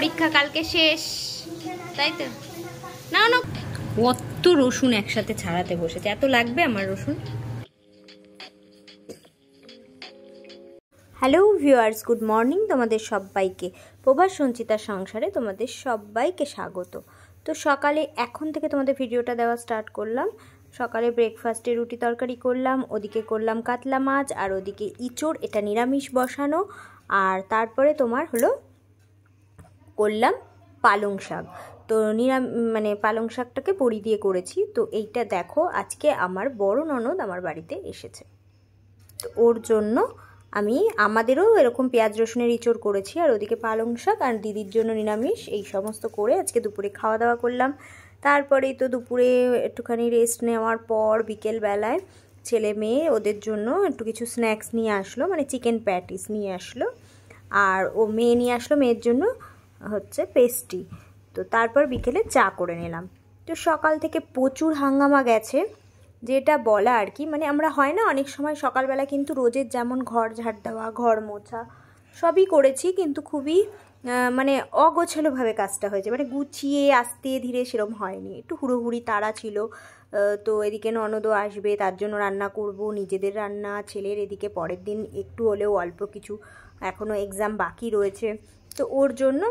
পরীক্ষা কালকে শেষ তাই তো না না কত রসুন একসাথে ছাড়াতে বসেছে এত লাগবে আমার রসুন হ্যালো ভিউয়ার্স গুড মর্নিং তোমাদের সবাইকে প্রভাস সঞ্চিতা সংসারে তোমাদের সবাইকে স্বাগত তো সকালে এখন থেকে তোমাদের ভিডিওটা দেওয়া স্টার্ট করলাম সকালে ব্রেকফাস্টে রুটি তরকারি করলাম ওদিকে করলাম কাতলা মাছ আর ওদিকে ইচোর এটা নিরামিষ বসানো আর তারপরে তোমার হলো করলাম পালং শাক তো নিরাম মানে পালং শাকটাকে পরি দিয়ে করেছি তো এইটা দেখো আজকে আমার বড় ননদ আমার বাড়িতে এসেছে তো ওর জন্য আমি আমাদেরও এরকম পেঁয়াজ রসুনের ইঁচড় করেছি আর ওদিকে পালং শাক আর দিদির জন্য নিরামিষ এই সমস্ত করে আজকে দুপুরে খাওয়া দাওয়া করলাম তারপরেই তো দুপুরে একটুখানি রেস্ট নেওয়ার পর বিকেলবেলায় ছেলে মেয়ে ওদের জন্য একটু কিছু স্ন্যাক্স নিয়ে আসলো মানে চিকেন প্যাটিস নিয়ে আসলো আর ও মেয়ে নিয়ে আসলো মেয়ের জন্য হচ্ছে পেস্ট্রি তো তারপর বিকেলে চা করে নিলাম তো সকাল থেকে প্রচুর হাঙ্গামা গেছে যেটা বলা আর কি মানে আমরা হয় না অনেক সময় সকালবেলা কিন্তু রোজের যেমন ঘর ঝাড় দেওয়া ঘর মোছা সবই করেছি কিন্তু খুবই মানে অগোছালোভাবে কাজটা হয়েছে মানে গুছিয়ে আসতে ধীরে সেরম হয়নি একটু হুড়োহুড়ি তারা ছিল তো এদিকে ননদও আসবে তার জন্য রান্না করব নিজেদের রান্না ছেলের এদিকে পরের দিন একটু হলেও অল্প কিছু এখনও এক্সাম বাকি রয়েছে তো ওর জন্য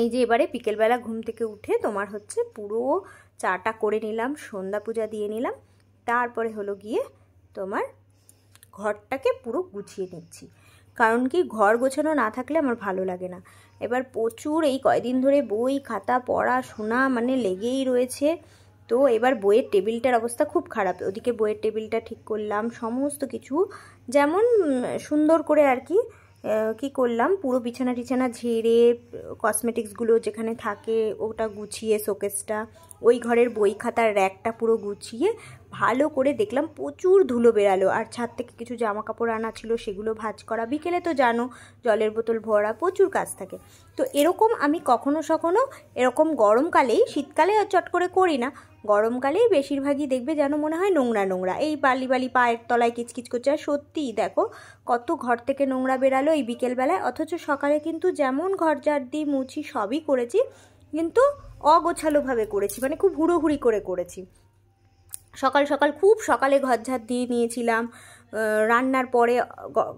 এই যে এবারে বিকেলবেলা ঘুম থেকে উঠে তোমার হচ্ছে পুরো চাটা করে নিলাম সন্ধ্যা পূজা দিয়ে নিলাম তারপরে হলো গিয়ে তোমার ঘরটাকে পুরো গুছিয়ে নিচ্ছি কারণ কি ঘর গোছানো না থাকলে আমার ভালো লাগে না এবার প্রচুর এই কয়দিন ধরে বই খাতা পড়া শোনা মানে লেগেই রয়েছে তো এবার বইয়ের টেবিলটার অবস্থা খুব খারাপ ওদিকে বইয়ের টেবিলটা ঠিক করলাম সমস্ত কিছু যেমন সুন্দর করে আর কি কি করলাম পুরো বিছানা টিছানা ঝেড়ে কসমেটিক্সগুলো যেখানে থাকে ওটা গুছিয়ে শোকেসটা ওই ঘরের বই খাতার র্যাকটা পুরো গুছিয়ে ভালো করে দেখলাম প্রচুর ধুলো বেরালো আর ছাদ থেকে কিছু জামা কাপড় আনা ছিল সেগুলো ভাজ করা বিকেলে তো জানো জলের বোতল ভরা প্রচুর কাজ থাকে তো এরকম আমি কখনো সখনো এরকম গরমকালেই শীতকালে চট করে করি না গরমকালেই বেশিরভাগই দেখবে যেন মনে হয় নোংরা নোংরা এই বালি বালি পায়ের তলায় কিচকিচ করছে আর সত্যিই দেখো কত ঘর থেকে নোংরা বেরালো এই বিকেলবেলায় অথচ সকালে কিন্তু যেমন ঘর ঝাড় দিই মুছি সবই করেছি কিন্তু অগোছালোভাবে করেছি মানে খুব হুড়োহুড়ি করে করেছি সকাল সকাল খুব সকালে ঘর ঝাড় দিয়ে নিয়েছিলাম রান্নার পরে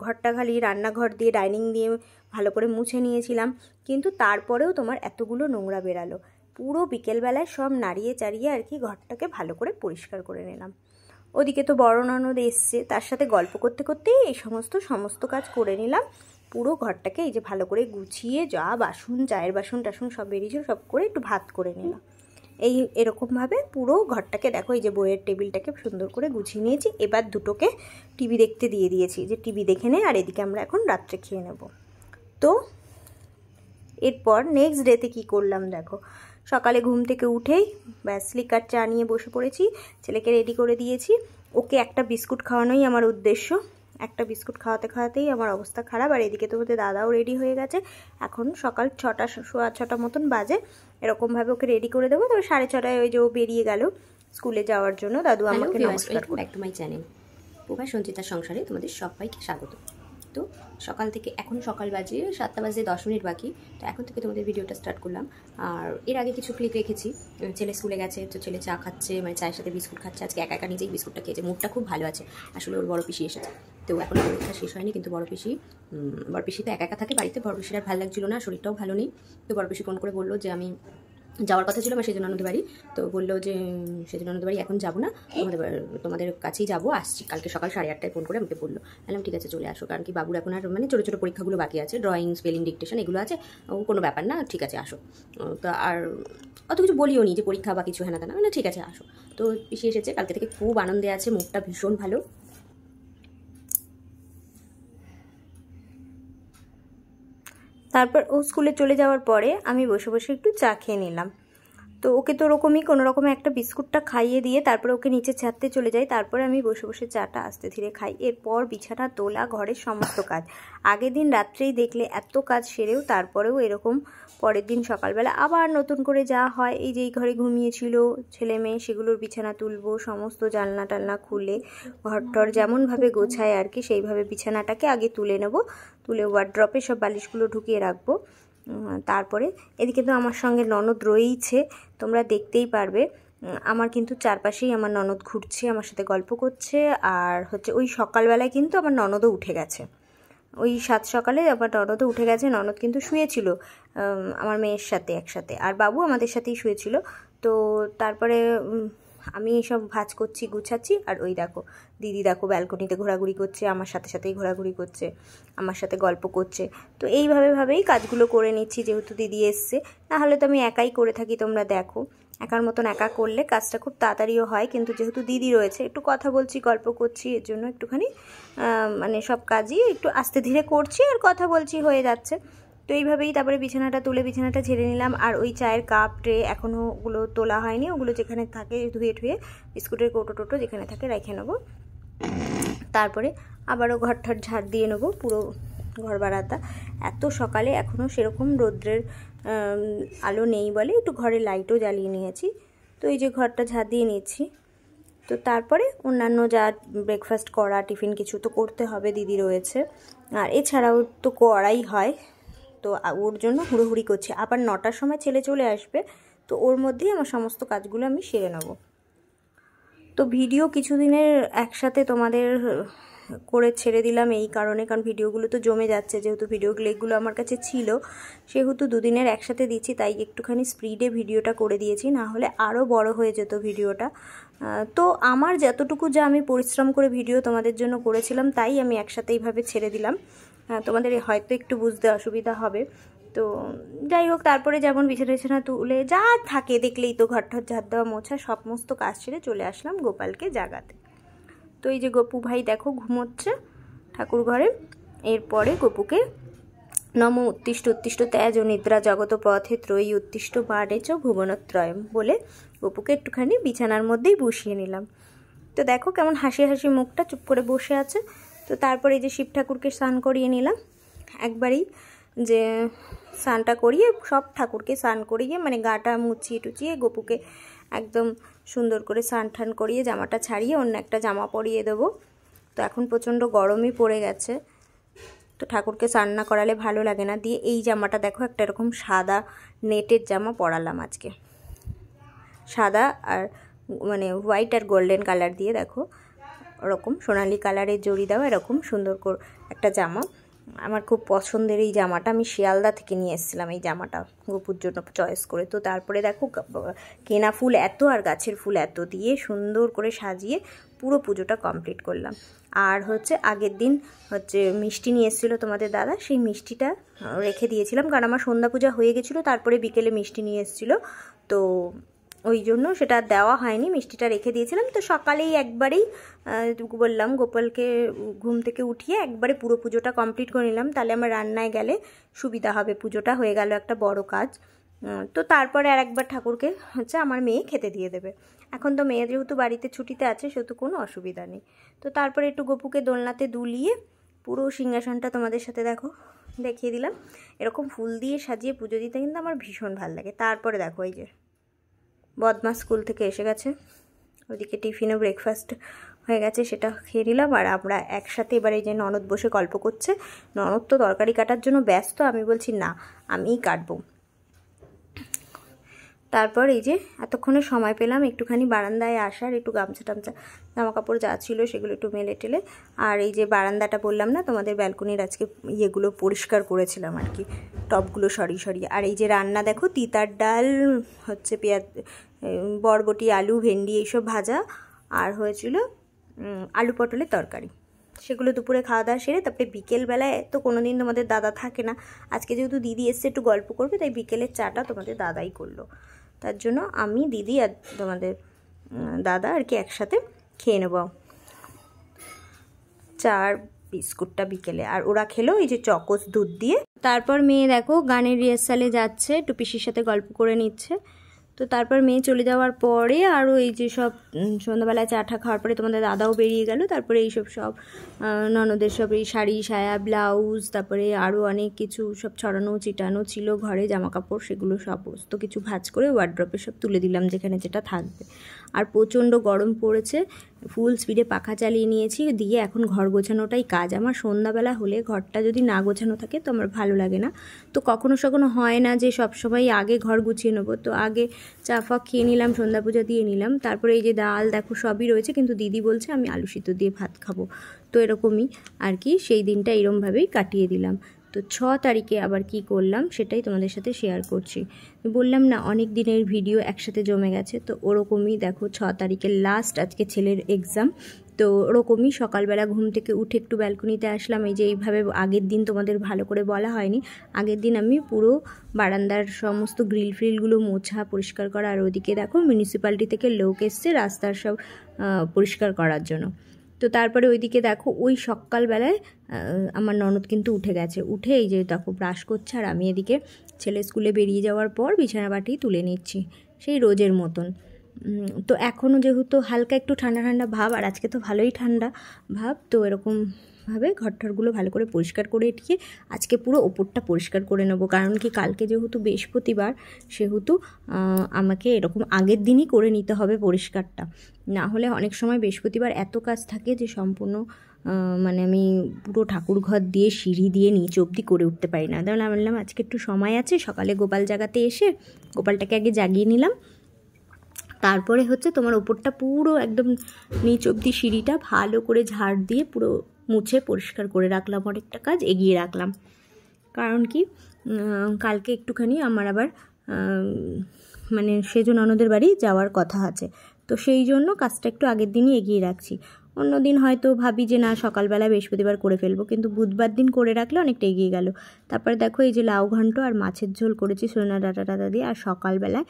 ঘরটা খালি রান্নাঘর দিয়ে ডাইনিং দিয়ে ভালো করে মুছে নিয়েছিলাম কিন্তু তারপরেও তোমার এতগুলো নোংরা বেরালো পুরো বিকেলবেলায় সব নাড়িয়ে চাড়িয়ে আর কি ঘরটাকে ভালো করে পরিষ্কার করে নিলাম ওদিকে তো বড় ননদ এসছে তার সাথে গল্প করতে করতেই এই সমস্ত সমস্ত কাজ করে নিলাম পুরো ঘরটাকে এই যে ভালো করে গুছিয়ে যা বাসন চায়ের বাসন টাসন সব বেরিয়েছিল সব করে একটু ভাত করে নিলাম এই এরকমভাবে পুরো ঘরটাকে দেখো এই যে বইয়ের টেবিলটাকে সুন্দর করে গুছিয়ে নিয়েছি এবার দুটোকে টিভি দেখতে দিয়ে দিয়েছি যে টিভি দেখে নে আর এদিকে আমরা এখন রাত্রে খেয়ে নেব তো এরপর নেক্সট ডেতে কি করলাম দেখো সকালে ঘুম থেকে উঠেই ব্যাস লিকার চা নিয়ে বসে পড়েছি ছেলেকে রেডি করে দিয়েছি ওকে একটা বিস্কুট খাওয়ানোই আমার উদ্দেশ্য একটা বিস্কুট খাওয়াতে খাওয়াতেই আমার অবস্থা খারাপ আর এদিকে তো দাদাও রেডি হয়ে গেছে এখন সকাল ছটা সোয়া ছটা মতন বাজে এরকমভাবে ওকে রেডি করে দেবো তবে সাড়ে ছটায় ওই যে ও বেরিয়ে গেল স্কুলে যাওয়ার জন্য দাদু আমাকে নমস্কার ব্যাক টু মাই চ্যানেল সঞ্চিতার সংসারে তোমাদের সবাইকে স্বাগত তো সকাল থেকে এখন সকাল বাজে সাতটা বাজে দশ মিনিট বাকি তো এখন থেকে তোমাদের ভিডিওটা স্টার্ট করলাম আর এর আগে কিছু ক্লিক রেখেছি ছেলে স্কুলে গেছে তো ছেলে চা খাচ্ছে মানে চায়ের সাথে বিস্কুট খাচ্ছে আজকে একা একা নিজেই বিস্কুটটা খেয়েছে মুখটা খুব ভালো আছে আসলে ওর বড় পিসি এসেছে তো এখন পরীক্ষা শেষ হয়নি কিন্তু বড় পিসি বড় পিসি তো একা একা থাকে বাড়িতে বড় পিসির ভালো লাগছিল না শরীরটাও ভালো নেই তো বড় পিসি ফোন করে বললো যে আমি যাওয়ার কথা ছিল আমার সেজনানন্দ বাড়ি তো বললো যে সেজনানন্দ বাড়ি এখন যাবো না তোমাদের তোমাদের কাছেই যাবো আসছি কালকে সকাল সাড়ে আটটায় ফোন করে আমাকে বললো বললাম ঠিক আছে চলে আসো কারণ কি বাবুর এখন আর মানে ছোটো ছোটো পরীক্ষাগুলো বাকি আছে ড্রয়িং স্পেলিং ডিকটেশন এগুলো আছে ও কোনো ব্যাপার না ঠিক আছে আসো তো আর অত কিছু বলিও নি যে পরীক্ষা বা কিছু হ্যানা তেনা মানে ঠিক আছে আসো তো পিসি এসেছে কালকে থেকে খুব আনন্দে আছে মুখটা ভীষণ ভালো তারপর ও স্কুলে চলে যাওয়ার পরে আমি বসে বসে একটু চা খেয়ে নিলাম তো ওকে তো ওরকমই কোনোরকম একটা বিস্কুটটা খাইয়ে দিয়ে তারপরে ওকে নিচে ছাড়তে চলে যাই তারপরে আমি বসে বসে চাটা আস্তে ধীরে খাই এরপর বিছানা তোলা ঘরের সমস্ত কাজ আগের দিন রাত্রেই দেখলে এত কাজ সেরেও তারপরেও এরকম পরের দিন সকালবেলা আবার নতুন করে যা হয় এই যেই ঘরে ঘুমিয়েছিল ছেলে মেয়ে সেগুলোর বিছানা তুলবো সমস্ত জানলা টালনা খুলে ঘরটর যেমনভাবে গোছায় আর কি সেইভাবে বিছানাটাকে আগে তুলে নেব তুলে ওয়ার্ড্রপে সব বালিশগুলো ঢুকিয়ে রাখবো তারপরে এদিকে তো আমার সঙ্গে ননদ রয়েইছে তোমরা দেখতেই পারবে আমার কিন্তু চারপাশেই আমার ননদ ঘুরছে আমার সাথে গল্প করছে আর হচ্ছে ওই সকালবেলায় কিন্তু আমার ননদও উঠে গেছে ওই সাত সকালে আবার ননদও উঠে গেছে ননদ কিন্তু শুয়েছিল আমার মেয়ের সাথে একসাথে আর বাবু আমাদের সাথেই শুয়েছিল তো তারপরে আমি সব ভাজ করছি গুছাচ্ছি আর ওই দেখো দিদি দেখো ব্যালকনিতে ঘোরাঘুরি করছে আমার সাথে সাথেই ঘোরাঘুরি করছে আমার সাথে গল্প করছে তো এইভাবে ভাবেই কাজগুলো করে নিচ্ছি যেহেতু দিদি এসছে নাহলে তো আমি একাই করে থাকি তোমরা দেখো একার মতন একা করলে কাজটা খুব তাড়াতাড়িও হয় কিন্তু যেহেতু দিদি রয়েছে একটু কথা বলছি গল্প করছি এর জন্য একটুখানি মানে সব কাজই একটু আস্তে ধীরে করছি আর কথা বলছি হয়ে যাচ্ছে তো এইভাবেই তারপরে বিছানাটা তুলে বিছানাটা ছেড়ে নিলাম আর ওই চায়ের কাপ ট্রে এখনও ওগুলো তোলা হয়নি ওগুলো যেখানে থাকে ধুয়ে ঠুয়ে বিস্কুটের কৌটো টোটো যেখানে থাকে রেখে নেবো তারপরে আবারও ঘর ঠর ঝাড় দিয়ে নেবো পুরো ঘর বাড়াতা এত সকালে এখনও সেরকম রৌদ্রের আলো নেই বলে একটু ঘরে লাইটও জ্বালিয়ে নিয়েছি তো এই যে ঘরটা ঝাড় দিয়ে নিয়েছি তো তারপরে অন্যান্য যা ব্রেকফাস্ট করা টিফিন কিছু তো করতে হবে দিদি রয়েছে আর এছাড়াও তো করাই হয় তো ওর জন্য হুড়োহুড়ি করছে আবার নটার সময় ছেলে চলে আসবে তো ওর মধ্যেই আমার সমস্ত কাজগুলো আমি সেরে নেব তো ভিডিও কিছুদিনের একসাথে তোমাদের করে ছেড়ে দিলাম এই কারণে কারণ ভিডিওগুলো তো জমে যাচ্ছে যেহেতু ভিডিও ক্লিকগুলো আমার কাছে ছিল সেহেতু দুদিনের একসাথে দিচ্ছি তাই একটুখানি স্পিডে ভিডিওটা করে দিয়েছি না হলে আরও বড় হয়ে যেত ভিডিওটা তো আমার যতটুকু যা আমি পরিশ্রম করে ভিডিও তোমাদের জন্য করেছিলাম তাই আমি একসাথে এইভাবে ছেড়ে দিলাম হ্যাঁ, তোমাদের হয়তো একটু বুঝতে অসুবিধা হবে তো যাই হোক তারপরে যেমন বিছানা বিছানা তুলে যা থাকে দেখলেই তো ঘরঠর ঝাঁত দেওয়া মোছা সমস্ত কাজ ছেড়ে চলে আসলাম গোপালকে জাগাতে তো এই যে গপু ভাই দেখো ঘুমোচ্ছে ঠাকুর ঘরে এরপরে গপুকে নম উত্তিষ্ট উত্তিষ্ট ত্যাজ নিদ্রা জগত পথে ত্রয়ী উত্তিষ্ট বাড়েচ ভুবনত্রয়ম বলে গপুকে একটুখানি বিছানার মধ্যেই বসিয়ে নিলাম তো দেখো কেমন হাসি হাসি মুখটা চুপ করে বসে আছে তো তারপরে এই যে শিব ঠাকুরকে স্নান করিয়ে নিলাম একবারই যে স্নানটা করিয়ে সব ঠাকুরকে স্নান করিয়ে মানে গাটা মুছিয়ে টুচিয়ে গপুকে একদম সুন্দর করে স্নান ঠান করিয়ে জামাটা ছাড়িয়ে অন্য একটা জামা পরিয়ে দেবো তো এখন প্রচণ্ড গরমই পড়ে গেছে তো ঠাকুরকে স্নান না করালে ভালো লাগে না দিয়ে এই জামাটা দেখো একটা এরকম সাদা নেটের জামা পরালাম আজকে সাদা আর মানে হোয়াইট আর গোল্ডেন কালার দিয়ে দেখো ওরকম সোনালি কালারের জড়ি দেওয়া এরকম সুন্দর একটা জামা আমার খুব পছন্দের এই জামাটা আমি শিয়ালদা থেকে নিয়ে এসেছিলাম এই জামাটা গোপুর জন্য চয়েস করে তো তারপরে দেখো কেনা ফুল এত আর গাছের ফুল এত দিয়ে সুন্দর করে সাজিয়ে পুরো পুজোটা কমপ্লিট করলাম আর হচ্ছে আগের দিন হচ্ছে মিষ্টি নিয়ে এসেছিলো তোমাদের দাদা সেই মিষ্টিটা রেখে দিয়েছিলাম কারণ আমার সন্ধ্যা পূজা হয়ে গেছিলো তারপরে বিকেলে মিষ্টি নিয়ে এসেছিলো তো ওই জন্য সেটা দেওয়া হয়নি মিষ্টিটা রেখে দিয়েছিলাম তো সকালেই একবারেই বললাম গোপালকে ঘুম থেকে উঠিয়ে একবারে পুরো পুজোটা কমপ্লিট করে নিলাম তাহলে আমার রান্নায় গেলে সুবিধা হবে পুজোটা হয়ে গেল একটা বড় কাজ তো তারপরে আর একবার ঠাকুরকে হচ্ছে আমার মেয়ে খেতে দিয়ে দেবে এখন তো মেয়ে যেহেতু বাড়িতে ছুটিতে আছে সেহেতু কোনো অসুবিধা নেই তো তারপরে একটু গোপুকে দোলনাতে দুলিয়ে পুরো সিংহাসনটা তোমাদের সাথে দেখো দেখিয়ে দিলাম এরকম ফুল দিয়ে সাজিয়ে পুজো দিতে কিন্তু আমার ভীষণ ভালো লাগে তারপরে দেখো এই যে বদমা স্কুল থেকে এসে গেছে ওদিকে টিফিনও ব্রেকফাস্ট হয়ে গেছে সেটা খেয়ে নিলাম আর আমরা একসাথে এবারে যে ননদ বসে গল্প করছে ননদ তো তরকারি কাটার জন্য ব্যস্ত আমি বলছি না আমিই কাটবো তারপর এই যে এতক্ষণে সময় পেলাম একটুখানি বারান্দায় আসার একটু গামছা টামছা জামা কাপড় যা ছিল সেগুলো একটু মেলে টেলে আর এই যে বারান্দাটা বললাম না তোমাদের ব্যালকনির আজকে ইয়েগুলো পরিষ্কার করেছিলাম আর কি টপগুলো সরি সরি আর এই যে রান্না দেখো তিতার ডাল হচ্ছে পেঁয়াজ বরবটি আলু ভেন্ডি এইসব ভাজা আর হয়েছিল আলু পটলের তরকারি সেগুলো দুপুরে খাওয়া দাওয়া সেরে তারপরে বিকেলবেলায় তো কোনো দিন তোমাদের দাদা থাকে না আজকে যেহেতু দিদি এসছে একটু গল্প করবে তাই বিকেলের চাটা তোমাদের দাদাই করলো তার জন্য আমি দিদি আর তোমাদের দাদা আর কি একসাথে খেয়ে নেব চার বিস্কুটটা বিকেলে আর ওরা খেলো এই যে চকোস দুধ দিয়ে তারপর মেয়ে দেখো গানের রিহার্সালে যাচ্ছে টুপিসির সাথে গল্প করে নিচ্ছে তো তারপর মেয়ে চলে যাওয়ার পরে আরও এই যে সব সন্ধ্যাবেলায় চা ঠা খাওয়ার পরে তোমাদের দাদাও বেরিয়ে গেল তারপরে এইসব সব ননদের সব এই শাড়ি সায়া ব্লাউজ তারপরে আরও অনেক কিছু সব ছড়ানো চিটানো ছিল ঘরে জামা কাপড় সেগুলো সমস্ত কিছু ভাজ করে ওয়ার্ড্রপে সব তুলে দিলাম যেখানে যেটা থাকবে আর প্রচণ্ড গরম পড়েছে ফুল স্পিডে পাখা চালিয়ে নিয়েছি দিয়ে এখন ঘর গোছানোটাই কাজ আমার সন্ধ্যাবেলা হলে ঘরটা যদি না গোছানো থাকে তো আমার ভালো লাগে না তো কখনো সখনো হয় না যে সবসময় আগে ঘর গুছিয়ে নেবো তো আগে চা ফা খেয়ে নিলাম সন্ধ্যা পূজা দিয়ে নিলাম তারপরে এই যে ডাল দেখো সবই রয়েছে কিন্তু দিদি বলছে আমি আলু সিদ্ধ দিয়ে ভাত খাবো তো এরকমই আর কি সেই দিনটা এরমভাবেই কাটিয়ে দিলাম তো ছ তারিখে আবার কি করলাম সেটাই তোমাদের সাথে শেয়ার করছি বললাম না অনেক দিনের ভিডিও একসাথে জমে গেছে তো ওরকমই দেখো ছ তারিখের লাস্ট আজকে ছেলের এক্সাম তো ওরকমই সকালবেলা ঘুম থেকে উঠে একটু ব্যালকনিতে আসলাম এই যে এইভাবে আগের দিন তোমাদের ভালো করে বলা হয়নি আগের দিন আমি পুরো বারান্দার সমস্ত গ্রিল ফ্রিলগুলো মোছা পরিষ্কার করা আর ওদিকে দেখো মিউনিসিপ্যালিটি থেকে লোক এসছে রাস্তার সব পরিষ্কার করার জন্য তো তারপরে ওইদিকে দেখো ওই সকালবেলায় আমার ননদ কিন্তু উঠে গেছে উঠে এই যে দেখো ব্রাশ করছে আর আমি এদিকে ছেলে স্কুলে বেরিয়ে যাওয়ার পর বিছানা বাটি তুলে নিচ্ছি সেই রোজের মতন তো এখনও যেহেতু হালকা একটু ঠান্ডা ঠান্ডা ভাব আর আজকে তো ভালোই ঠান্ডা ভাব তো এরকম ভাবে ঘরঠরগুলো ভালো করে পরিষ্কার করে এটিকে আজকে পুরো ওপরটা পরিষ্কার করে নেব কারণ কি কালকে যেহেতু বৃহস্পতিবার সেহেতু আমাকে এরকম আগের দিনই করে নিতে হবে পরিষ্কারটা না হলে অনেক সময় বৃহস্পতিবার এত কাজ থাকে যে সম্পূর্ণ মানে আমি পুরো ঠাকুর ঘর দিয়ে সিঁড়ি দিয়ে নিচ অবধি করে উঠতে পারি না তাহলে আমি বললাম আজকে একটু সময় আছে সকালে গোপাল জাগাতে এসে গোপালটাকে আগে জাগিয়ে নিলাম তারপরে হচ্ছে তোমার ওপরটা পুরো একদম নিচ অবধি সিঁড়িটা ভালো করে ঝাড় দিয়ে পুরো মুছে পরিষ্কার করে রাখলাম অনেকটা কাজ এগিয়ে রাখলাম কারণ কি কালকে একটুখানি আমার আবার মানে সেজো ননদের বাড়ি যাওয়ার কথা আছে তো সেই জন্য কাজটা একটু আগের দিনই এগিয়ে রাখছি অন্য দিন হয়তো ভাবি যে না সকালবেলা বৃহস্পতিবার করে ফেলবো কিন্তু বুধবার দিন করে রাখলে অনেকটা এগিয়ে গেল তারপরে দেখো এই যে লাউ ঘণ্ট আর মাছের ঝোল করেছি সোনা ডাটা টাটা দিয়ে আর সকালবেলায়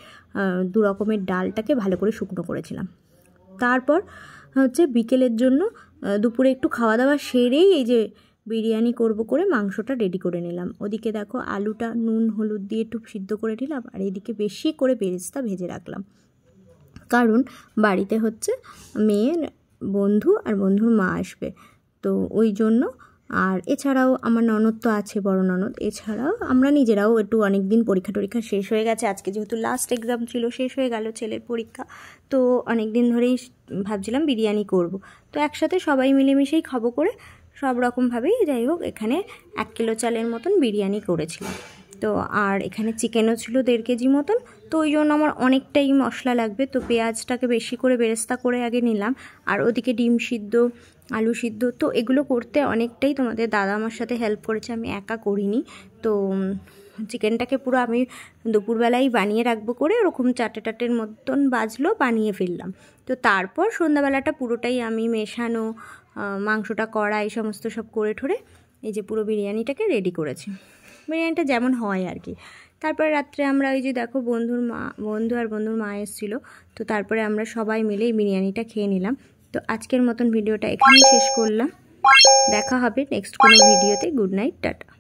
দু রকমের ডালটাকে ভালো করে শুকনো করেছিলাম তারপর হচ্ছে বিকেলের জন্য দুপুরে একটু খাওয়া দাওয়া সেরেই এই যে বিরিয়ানি করব করে মাংসটা রেডি করে নিলাম ওদিকে দেখো আলুটা নুন হলুদ দিয়ে একটু সিদ্ধ করে নিলাম আর এদিকে বেশি করে বেরেস্তা ভেজে রাখলাম কারণ বাড়িতে হচ্ছে মেয়ের বন্ধু আর বন্ধুর মা আসবে তো ওই জন্য আর এছাড়াও আমার ননদ তো আছে বড় ননদ এছাড়াও আমরা নিজেরাও একটু অনেক দিন পরীক্ষা টরীক্ষা শেষ হয়ে গেছে আজকে যেহেতু লাস্ট এক্সাম ছিল শেষ হয়ে গেল ছেলের পরীক্ষা তো অনেক দিন ধরেই ভাবছিলাম বিরিয়ানি করব তো একসাথে সবাই মিলেমিশেই খাবো করে সব রকমভাবেই যাই হোক এখানে এক কিলো চালের মতন বিরিয়ানি করেছিলাম তো আর এখানে চিকেনও ছিল দেড় কেজি মতন তো ওই জন্য আমার অনেকটাই মশলা লাগবে তো পেঁয়াজটাকে বেশি করে বেরেস্তা করে আগে নিলাম আর ওদিকে ডিম সিদ্ধ আলু সিদ্ধ তো এগুলো করতে অনেকটাই তোমাদের দাদা আমার সাথে হেল্প করেছে আমি একা করিনি তো চিকেনটাকে পুরো আমি দুপুরবেলাই বানিয়ে রাখবো করে ওরকম চারটে টাটের মতন বাজলো বানিয়ে ফেললাম তো তারপর সন্ধ্যাবেলাটা পুরোটাই আমি মেশানো মাংসটা করা এই সমস্ত সব করে ঠোরে এই যে পুরো বিরিয়ানিটাকে রেডি করেছি বিরিয়ানিটা যেমন হয় আর কি তারপরে রাত্রে আমরা ওই যে দেখো বন্ধুর মা বন্ধু আর বন্ধুর মা এসেছিলো তো তারপরে আমরা সবাই মিলে এই বিরিয়ানিটা খেয়ে নিলাম তো আজকের মতন ভিডিওটা এখানেই শেষ করলাম দেখা হবে নেক্সট কোনো ভিডিওতে গুড নাইট টাটা